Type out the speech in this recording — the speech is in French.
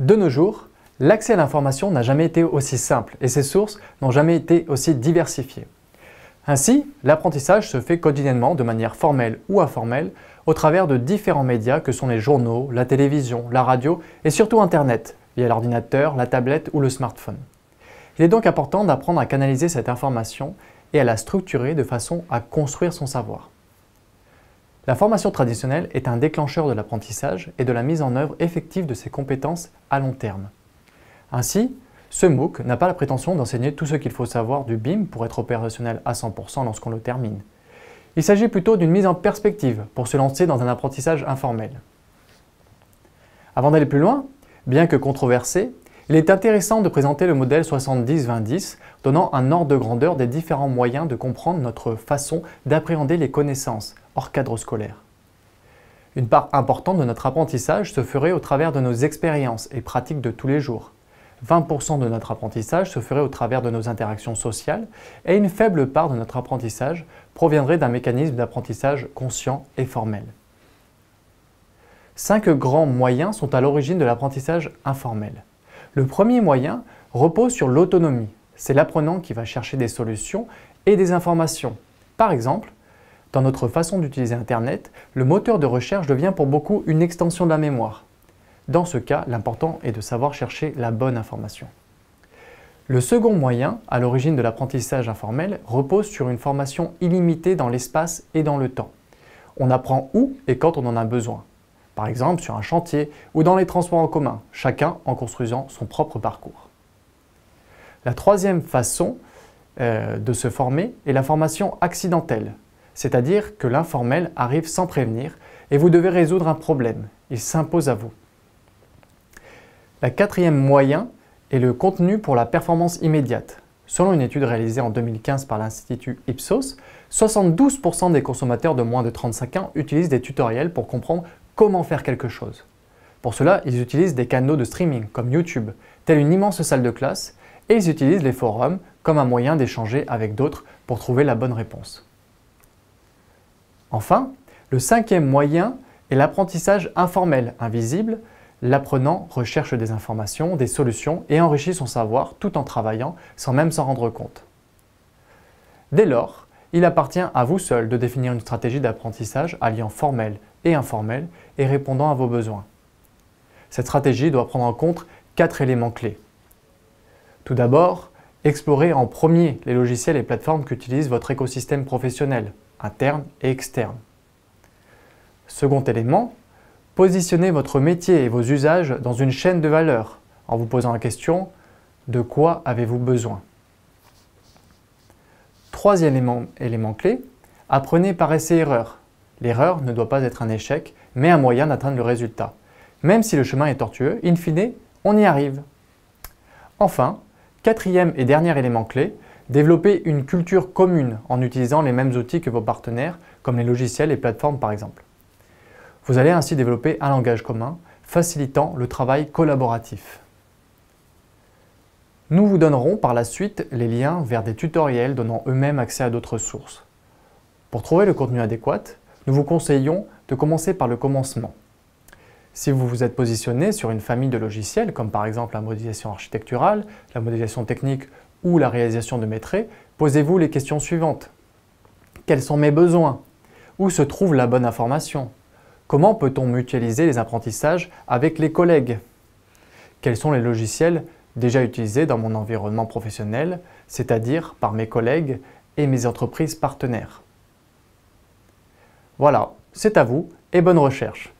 De nos jours, l'accès à l'information n'a jamais été aussi simple et ses sources n'ont jamais été aussi diversifiées. Ainsi, l'apprentissage se fait quotidiennement de manière formelle ou informelle au travers de différents médias que sont les journaux, la télévision, la radio et surtout Internet, via l'ordinateur, la tablette ou le smartphone. Il est donc important d'apprendre à canaliser cette information et à la structurer de façon à construire son savoir. La formation traditionnelle est un déclencheur de l'apprentissage et de la mise en œuvre effective de ses compétences à long terme. Ainsi, ce MOOC n'a pas la prétention d'enseigner tout ce qu'il faut savoir du BIM pour être opérationnel à 100% lorsqu'on le termine. Il s'agit plutôt d'une mise en perspective pour se lancer dans un apprentissage informel. Avant d'aller plus loin, bien que controversé, il est intéressant de présenter le modèle 70-20-10, donnant un ordre de grandeur des différents moyens de comprendre notre façon d'appréhender les connaissances, hors cadre scolaire. Une part importante de notre apprentissage se ferait au travers de nos expériences et pratiques de tous les jours. 20% de notre apprentissage se ferait au travers de nos interactions sociales et une faible part de notre apprentissage proviendrait d'un mécanisme d'apprentissage conscient et formel. Cinq grands moyens sont à l'origine de l'apprentissage informel. Le premier moyen repose sur l'autonomie. C'est l'apprenant qui va chercher des solutions et des informations. Par exemple, dans notre façon d'utiliser Internet, le moteur de recherche devient pour beaucoup une extension de la mémoire. Dans ce cas, l'important est de savoir chercher la bonne information. Le second moyen, à l'origine de l'apprentissage informel, repose sur une formation illimitée dans l'espace et dans le temps. On apprend où et quand on en a besoin. Par exemple sur un chantier ou dans les transports en commun, chacun en construisant son propre parcours. La troisième façon euh, de se former est la formation accidentelle, c'est-à-dire que l'informel arrive sans prévenir et vous devez résoudre un problème, il s'impose à vous. La quatrième moyen est le contenu pour la performance immédiate. Selon une étude réalisée en 2015 par l'Institut Ipsos, 72% des consommateurs de moins de 35 ans utilisent des tutoriels pour comprendre comment faire quelque chose. Pour cela, ils utilisent des canaux de streaming comme YouTube, telle une immense salle de classe, et ils utilisent les forums comme un moyen d'échanger avec d'autres pour trouver la bonne réponse. Enfin, le cinquième moyen est l'apprentissage informel, invisible. L'apprenant recherche des informations, des solutions et enrichit son savoir tout en travaillant sans même s'en rendre compte. Dès lors, il appartient à vous seul de définir une stratégie d'apprentissage alliant formel et informel et répondant à vos besoins. Cette stratégie doit prendre en compte quatre éléments clés. Tout d'abord, explorez en premier les logiciels et plateformes qu'utilise votre écosystème professionnel interne et externe. Second élément, positionnez votre métier et vos usages dans une chaîne de valeur en vous posant la question de quoi avez-vous besoin Troisième élément, élément clé, apprenez par essai-erreur. L'erreur ne doit pas être un échec, mais un moyen d'atteindre le résultat. Même si le chemin est tortueux, in fine, on y arrive. Enfin, quatrième et dernier élément clé, Développer une culture commune en utilisant les mêmes outils que vos partenaires, comme les logiciels et plateformes par exemple. Vous allez ainsi développer un langage commun, facilitant le travail collaboratif. Nous vous donnerons par la suite les liens vers des tutoriels donnant eux-mêmes accès à d'autres sources. Pour trouver le contenu adéquat, nous vous conseillons de commencer par le commencement. Si vous vous êtes positionné sur une famille de logiciels, comme par exemple la modélisation architecturale, la modélisation technique ou la réalisation de mes traits, posez-vous les questions suivantes. Quels sont mes besoins Où se trouve la bonne information Comment peut-on mutualiser les apprentissages avec les collègues Quels sont les logiciels déjà utilisés dans mon environnement professionnel, c'est-à-dire par mes collègues et mes entreprises partenaires Voilà, c'est à vous et bonne recherche